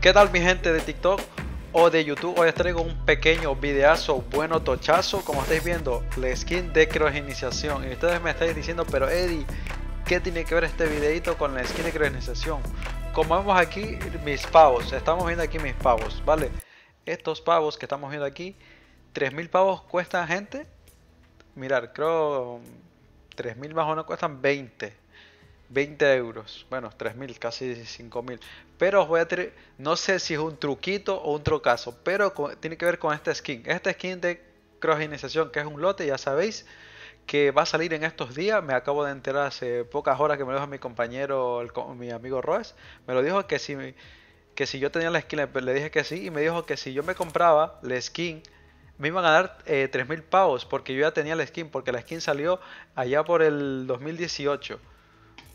¿Qué tal mi gente de TikTok o de YouTube? Hoy les traigo un pequeño videazo, bueno tochazo, como estáis viendo, la skin de Iniciación. Y ustedes me estáis diciendo, pero Eddie, ¿qué tiene que ver este videito con la skin de Iniciación? Como vemos aquí, mis pavos, estamos viendo aquí mis pavos, ¿vale? Estos pavos que estamos viendo aquí, 3.000 pavos cuestan gente. Mirar, creo 3.000 más o menos cuestan 20 20 euros, bueno, 3.000, casi mil, Pero os voy a no sé si es un truquito o un trocazo pero tiene que ver con esta skin. Esta skin de cross que es un lote, ya sabéis, que va a salir en estos días. Me acabo de enterar hace pocas horas que me lo dijo mi compañero, mi amigo Roes. Me lo dijo que si, que si yo tenía la skin, le, dije que sí, y me dijo que si yo me compraba la skin. Me iban a dar 3.000 eh, pavos porque yo ya tenía la skin, porque la skin salió allá por el 2018.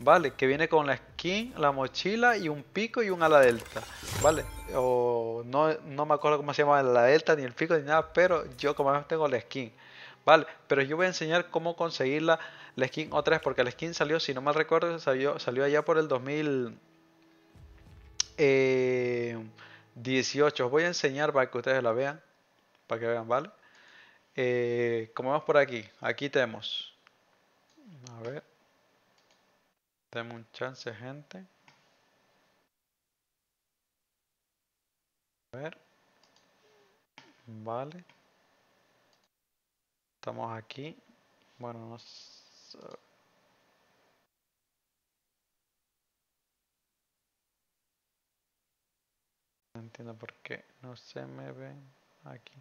Vale, que viene con la skin, la mochila y un pico y un ala delta. Vale, o no, no me acuerdo cómo se llama la delta, ni el pico, ni nada, pero yo como tengo la skin. Vale, pero yo voy a enseñar cómo conseguir la, skin otra vez, porque la skin salió, si no mal recuerdo, salió, salió allá por el 2018. Eh, Os voy a enseñar para que ustedes la vean, para que vean, ¿vale? Eh, como vemos por aquí, aquí tenemos. A ver. Deme un chance, gente. A ver. Vale. Estamos aquí. Bueno, no sé. No entiendo por qué no se me ve aquí.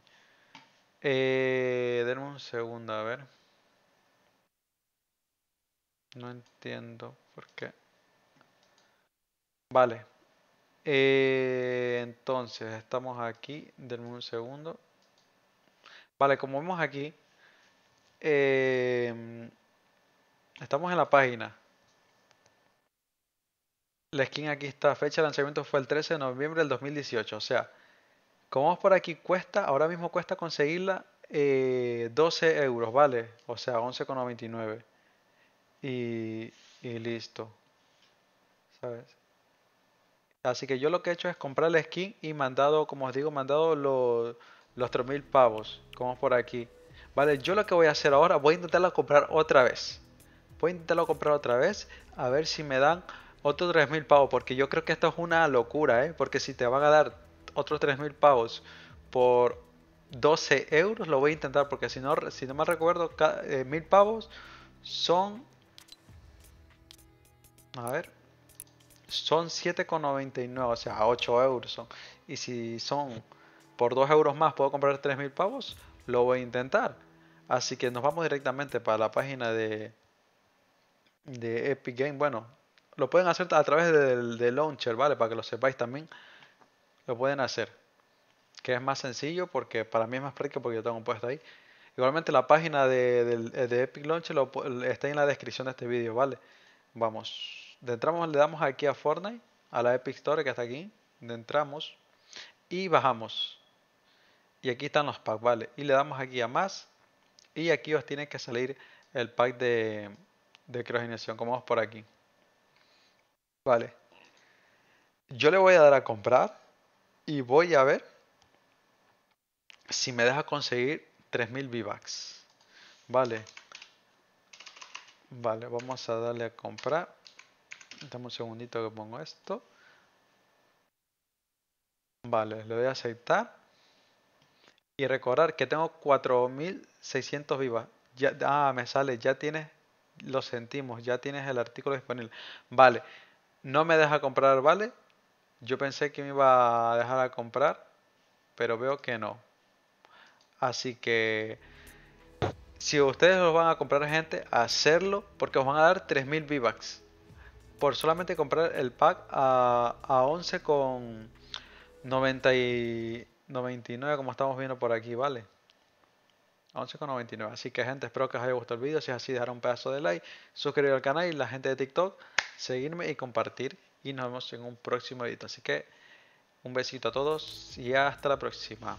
Eh, denme un segundo, a ver. No entiendo porque. Vale. Eh, entonces, estamos aquí. Denme un segundo. Vale, como vemos aquí. Eh, estamos en la página. La skin aquí está. Fecha de lanzamiento fue el 13 de noviembre del 2018. O sea, como vamos por aquí, cuesta, ahora mismo cuesta conseguirla 12 eh, euros, ¿vale? O sea, 11,99. Y y listo. ¿Sabes? Así que yo lo que he hecho es comprar la skin y mandado, como os digo, mandado los, los 3000 pavos, como por aquí. Vale, yo lo que voy a hacer ahora, voy a intentarlo comprar otra vez. Voy a intentarlo comprar otra vez, a ver si me dan otro 3000 pavos, porque yo creo que esto es una locura, ¿eh? Porque si te van a dar otros 3000 pavos por 12 euros, lo voy a intentar, porque si no, si no me recuerdo, 1000 eh, pavos son a ver. Son 7,99, o sea, 8 euros Y si son por 2 euros más, puedo comprar 3.000 pavos, lo voy a intentar. Así que nos vamos directamente para la página de, de Epic Game. Bueno, lo pueden hacer a través del, launcher, ¿vale? Para que lo sepáis también. Lo pueden hacer. Que es más sencillo porque para mí es más práctico porque yo tengo puesto ahí. Igualmente la página de, de Epic Launcher está en la descripción de este vídeo, ¿vale? Vamos entramos le damos aquí a Fortnite, a la Epic Store que está aquí, de entramos y bajamos. Y aquí están los packs, ¿vale? Y le damos aquí a más y aquí os tiene que salir el pack de, de como vamos por aquí. Vale. Yo le voy a dar a comprar y voy a ver si me deja conseguir 3000 V-Bucks. Vale. Vale, vamos a darle a comprar. Dame un segundito que pongo esto. Vale, le voy a aceptar. Y recordar que tengo 4600 vivas. Ya, ah, me sale, ya tienes, lo sentimos, ya tienes el artículo disponible. Vale, no me deja comprar, ¿vale? Yo pensé que me iba a dejar a comprar, pero veo que no. Así que si ustedes los van a comprar gente, hacerlo porque os van a dar 3000 vivax por solamente comprar el pack a, a 11,99 como estamos viendo por aquí, ¿vale? 11,99. Así que gente, espero que os haya gustado el vídeo. Si es así, dejar un pedazo de like, suscribir al canal y la gente de TikTok, seguirme y compartir. Y nos vemos en un próximo vídeo. Así que un besito a todos y hasta la próxima.